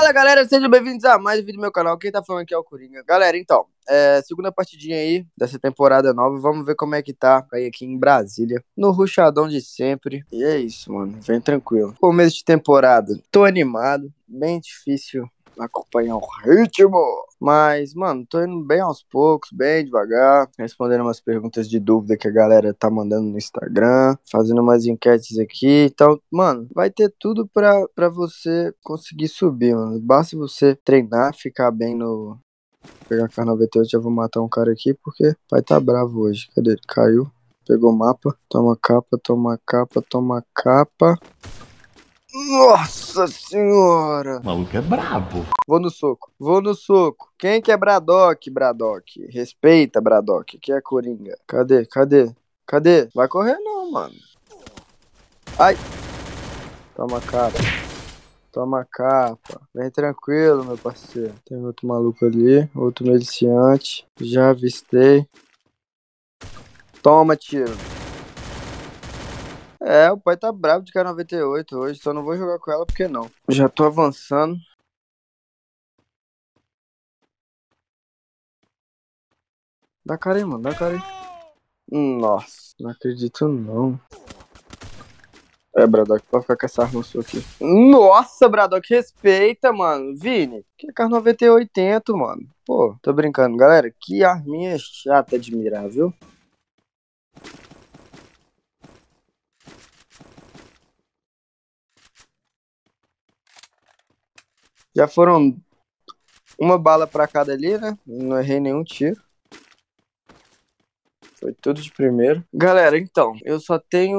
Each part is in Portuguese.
Fala galera, sejam bem-vindos a mais um vídeo do meu canal. Quem tá falando aqui é o Coringa. Galera, então, é, segunda partidinha aí dessa temporada nova. Vamos ver como é que tá aí aqui em Brasília. No ruchadão de sempre. E é isso, mano. Vem tranquilo. Começo de temporada. Tô animado. Bem difícil acompanhar o ritmo. Mas, mano, tô indo bem aos poucos, bem devagar, respondendo umas perguntas de dúvida que a galera tá mandando no Instagram, fazendo umas enquetes aqui. Então, mano, vai ter tudo pra, pra você conseguir subir, mano. Basta você treinar, ficar bem no. Pegar a 98, já vou matar um cara aqui porque vai tá bravo hoje. Cadê ele? Caiu. Pegou o mapa. Toma capa, toma capa, toma capa. Nossa senhora! O maluco é brabo. Vou no soco, vou no soco. Quem que é Bradock, Bradock? Respeita, Bradock, que é Coringa. Cadê, cadê, cadê? Vai correr não, mano. Ai! Toma capa. Toma capa. Vem tranquilo, meu parceiro. Tem outro maluco ali, outro miliciante. Já avistei. Toma tiro. É, o pai tá bravo de K98 hoje, só não vou jogar com ela porque não. Já tô avançando. Dá cara aí, mano, dá cara aí. Nossa, não acredito não. É, Bradock, pode ficar com essa arma sua aqui. Nossa, Bradock, respeita, mano. Vini, que é carro 9080, mano. Pô, tô brincando, galera. Que arminha chata de mirar, viu? Já foram uma bala para cada ali, né? Não errei nenhum tiro. Foi tudo de primeiro. Galera, então, eu só tenho.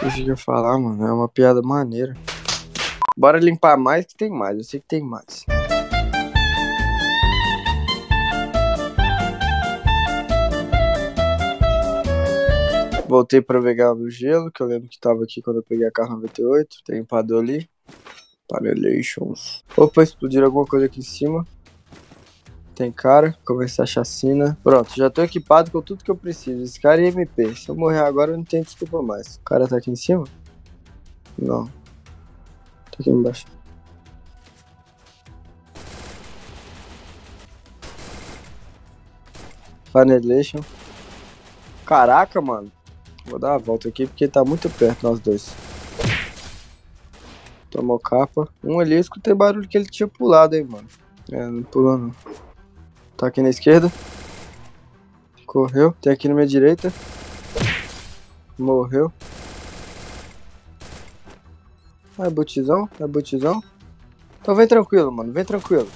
Deixa eu falar, mano. É uma piada maneira. Bora limpar mais que tem mais. Eu sei que tem mais. Voltei para pegar o gelo, que eu lembro que tava aqui quando eu peguei a carro 98. Tem empador ali. Paralations. Opa, explodir alguma coisa aqui em cima. Tem cara, começar a chacina. Pronto, já tô equipado com tudo que eu preciso. Esse cara é MP. Se eu morrer agora, eu não tenho desculpa mais. O cara tá aqui em cima? Não. Tá aqui embaixo. Panelation. Caraca, mano. Vou dar uma volta aqui porque tá muito perto nós dois. Tomou capa. Um ali eu escutei barulho que ele tinha pulado, hein, mano. É, não pulou não. Tá aqui na esquerda. Correu. Tem aqui na minha direita. Morreu. É botizão, é botizão. Então vem tranquilo, mano. Vem tranquilo.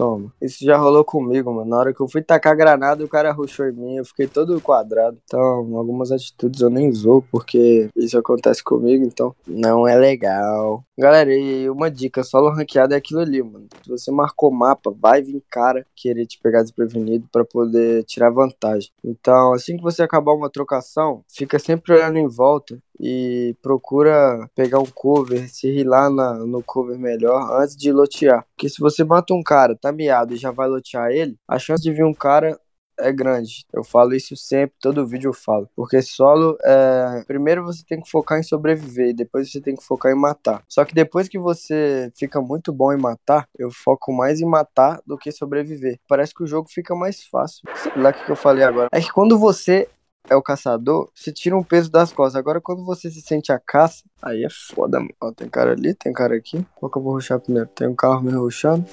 Toma. Isso já rolou comigo, mano. Na hora que eu fui tacar granada, o cara ruxou em mim. Eu fiquei todo quadrado. Então, algumas atitudes eu nem usou porque isso acontece comigo. Então, não é legal. Galera, e uma dica: solo ranqueado é aquilo ali, mano. Se você marcou mapa, vai vir cara querer te pegar desprevenido para poder tirar vantagem. Então, assim que você acabar uma trocação, fica sempre olhando em volta e procura pegar um cover, se rilar na, no cover melhor antes de lotear. Porque se você mata um cara, tá miado e já vai lotear ele, a chance de vir um cara é grande. Eu falo isso sempre, todo vídeo eu falo. Porque solo é. Primeiro você tem que focar em sobreviver, depois você tem que focar em matar. Só que depois que você fica muito bom em matar, eu foco mais em matar do que sobreviver. Parece que o jogo fica mais fácil. Sei lá o que eu falei agora. É que quando você é o caçador, você tira um peso das costas. Agora, quando você se sente a caça, aí é foda, mano. Ó, tem cara ali, tem cara aqui. Qual que eu vou ruxar primeiro? Tem um carro me ruxando.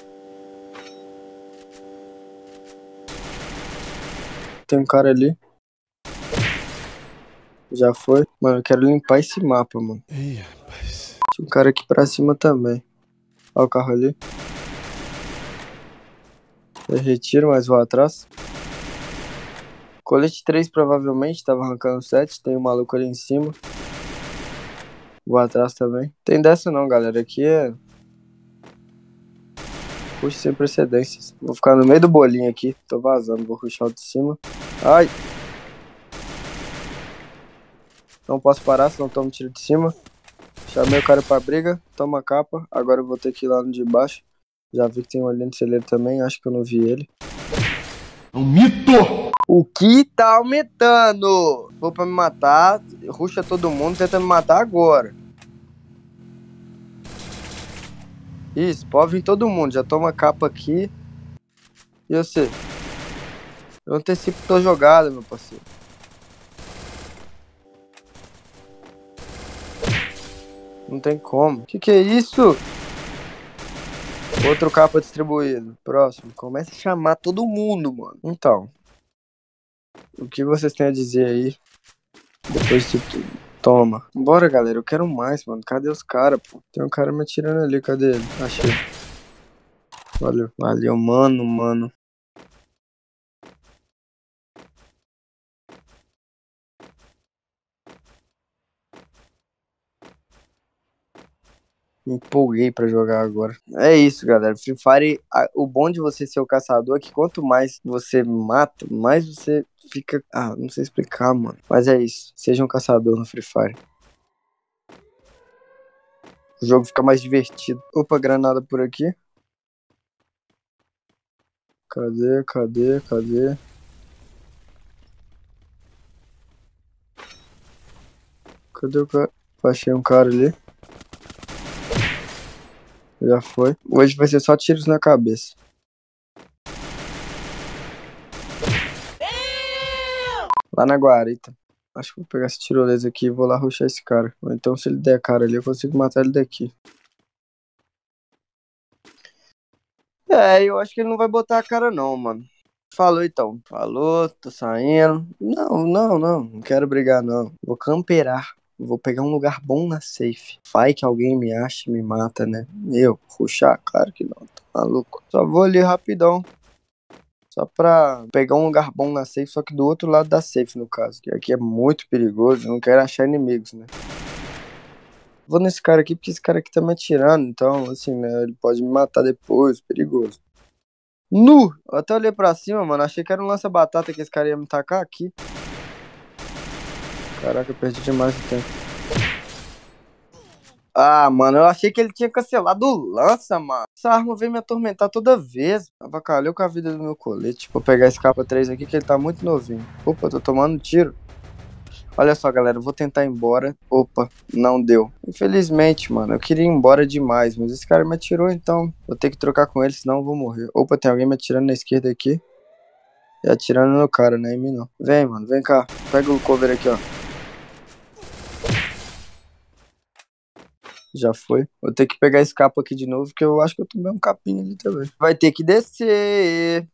Tem um cara ali. Já foi. Mano, eu quero limpar esse mapa, mano. Ih, rapaz. Tinha um cara aqui pra cima também. Ó o carro ali. Eu retiro, mas vou atrás. Colete 3 provavelmente tava arrancando 7. Tem o um maluco ali em cima. Vou atrás também. Tem dessa não, galera. Aqui é. Puxa sem precedências. Vou ficar no meio do bolinho aqui. Tô vazando. Vou ruxar o de cima. Ai! Não posso parar, senão tomo tiro de cima. Chamei o cara pra briga, toma capa. Agora eu vou ter que ir lá no de baixo. Já vi que tem um olhando celeiro também, acho que eu não vi ele. É um mito! O que tá aumentando? Vou pra me matar, ruxa todo mundo, tenta me matar agora. Isso, pode vir todo mundo, já toma capa aqui. E você? Eu antecipo tua jogada, meu parceiro. Não tem como. Que que é isso? Outro capa distribuído. Próximo. Começa a chamar todo mundo, mano. Então, o que vocês têm a dizer aí depois de tudo. Toma. Bora, galera. Eu quero mais, mano. Cadê os caras, pô? Tem um cara me atirando ali. Cadê ele? Achei. Valeu. Valeu, mano, mano. Me empolguei para jogar agora. É isso, galera. Free Fire, a, o bom de você ser o caçador é que quanto mais você mata, mais você fica. Ah, não sei explicar, mano. Mas é isso. Seja um caçador no Free Fire. O jogo fica mais divertido. Opa, granada por aqui. Cadê, cadê, cadê? Cadê o cara? Achei um cara ali. Já foi. Hoje vai ser só tiros na cabeça. lá na guarita. Acho que vou pegar esse tirolesa aqui e vou lá ruxar esse cara. Ou então, se ele der a cara ali, eu consigo matar ele daqui. É, eu acho que ele não vai botar a cara não, mano. Falou então. Falou, tô saindo. Não, não, não. Não quero brigar, não. Vou camperar. Vou pegar um lugar bom na safe. Vai que alguém me acha e me mata, né? Eu, ruxar? Claro que não. Tá maluco. Só vou ali rapidão só pra pegar um lugar bom na safe, só que do outro lado da safe, no caso. Que aqui é muito perigoso, não quero achar inimigos, né? Vou nesse cara aqui porque esse cara aqui tá me atirando, então, assim, né? Ele pode me matar depois, perigoso. Nu! Eu até olhei pra cima, mano, achei que era um lança-batata que esse cara ia me tacar aqui. Caraca, eu perdi demais o tempo. Ah, mano, eu achei que ele tinha cancelado o lança, mano. Essa arma veio me atormentar toda vez. Avacalhou com a vida do meu colete. Vou pegar esse capa 3 aqui que ele tá muito novinho. Opa, tô tomando tiro. Olha só, galera, eu vou tentar ir embora. Opa, não deu. Infelizmente, mano, eu queria ir embora demais, mas esse cara me atirou, então vou ter que trocar com ele, senão eu vou morrer. Opa, tem alguém me atirando na esquerda aqui. E atirando no cara, né? Em mim não. Vem, mano, vem cá. Pega o cover aqui, ó. já foi. Vou ter que pegar esse capo aqui de novo, que eu acho que eu tomei um capinho ali também. Vai ter que descer.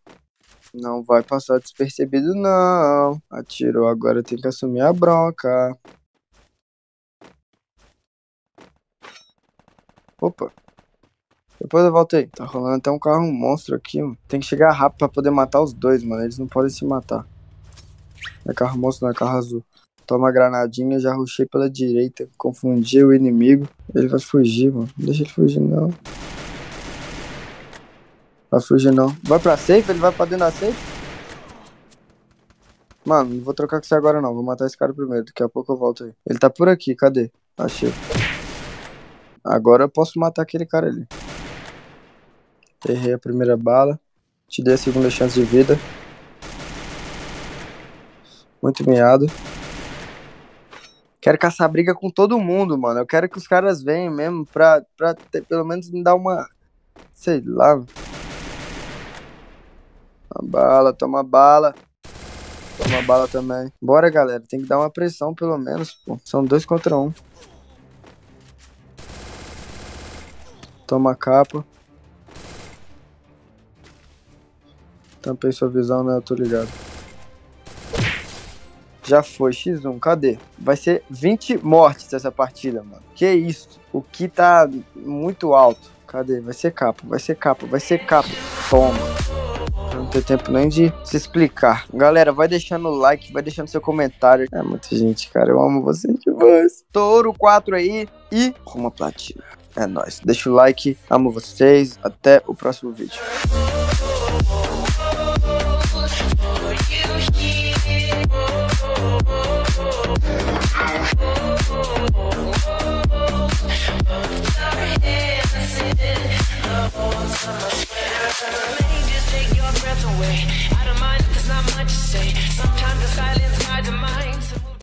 Não vai passar despercebido, não. Atirou agora, tem que assumir a bronca. Opa. Depois eu volto aí. Tá rolando até um carro monstro aqui, mano. Tem que chegar rápido pra poder matar os dois, mano. Eles não podem se matar. Não é carro monstro, não é carro azul toma a granadinha, já rushei pela direita, confundi o inimigo. Ele vai fugir, mano. Deixa ele fugir, não. Vai fugir, não. Vai pra safe? Ele vai pra dentro da safe? Mano, não vou trocar com você agora, não. Vou matar esse cara primeiro. Daqui a pouco eu volto aí. Ele tá por aqui, cadê? Achei. Agora eu posso matar aquele cara ali. Errei a primeira bala. Te dei a segunda chance de vida. Muito miado. Quero caçar briga com todo mundo, mano. Eu quero que os caras venham mesmo pra, pra ter, pelo menos me dar uma. Sei lá. Uma bala, toma bala. Toma bala também. Bora, galera. Tem que dar uma pressão, pelo menos. Pô. São dois contra um. Toma capa. Tampei sua visão, né? Eu tô ligado. Já foi X1, cadê? Vai ser 20 mortes essa partida, mano. Que isso? O que tá muito alto. Cadê? Vai ser capa, vai ser capa, vai ser capa. Toma não tem tempo nem de se explicar. Galera, vai deixando o like, vai deixando seu comentário. É muita gente, cara. Eu amo vocês demais. Touro 4 aí e Roma Platina. É nóis. Deixa o like, amo vocês. Até o próximo vídeo.